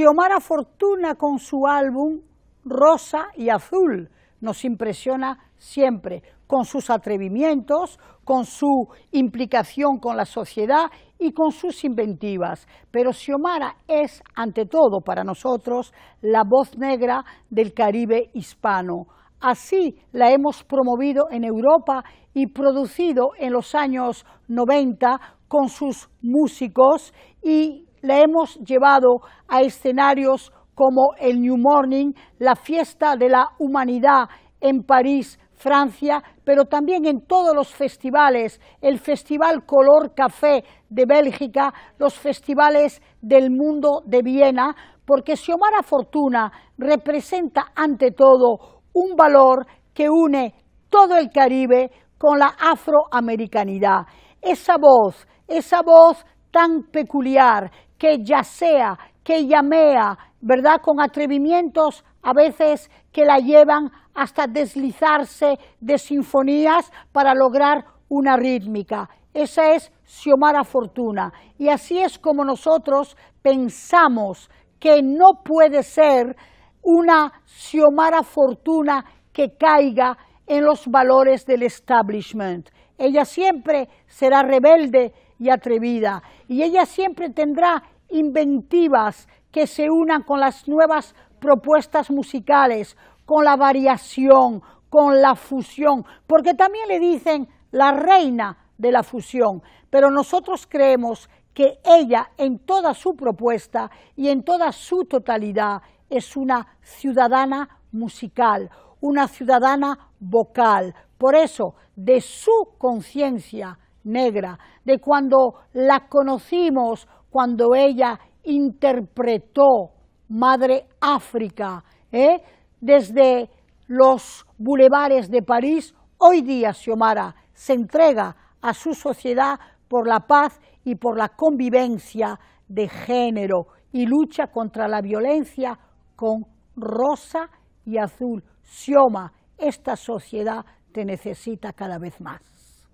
Xiomara Fortuna con su álbum Rosa y Azul nos impresiona siempre, con sus atrevimientos, con su implicación con la sociedad y con sus inventivas. Pero Xiomara es, ante todo, para nosotros, la voz negra del Caribe hispano. Así la hemos promovido en Europa y producido en los años 90 con sus músicos y la hemos llevado a escenarios como el New Morning, la fiesta de la humanidad en París, Francia, pero también en todos los festivales, el Festival Color Café de Bélgica, los festivales del mundo de Viena, porque Xiomara Fortuna representa ante todo un valor que une todo el Caribe con la afroamericanidad. Esa voz, esa voz tan peculiar que ya sea que llamea, ¿verdad? Con atrevimientos a veces que la llevan hasta deslizarse de sinfonías para lograr una rítmica. Esa es Xiomara Fortuna. Y así es como nosotros pensamos que no puede ser una Xiomara Fortuna que caiga en los valores del establishment. Ella siempre será rebelde y atrevida. Y ella siempre tendrá inventivas que se unan con las nuevas propuestas musicales, con la variación, con la fusión, porque también le dicen la reina de la fusión, pero nosotros creemos que ella en toda su propuesta y en toda su totalidad es una ciudadana musical, una ciudadana vocal, por eso, de su conciencia negra, de cuando la conocimos, cuando ella interpretó Madre África, ¿eh? desde los bulevares de París, hoy día Xiomara se entrega a su sociedad por la paz y por la convivencia de género y lucha contra la violencia con rosa y azul. Xioma, esta sociedad te necesita cada vez más.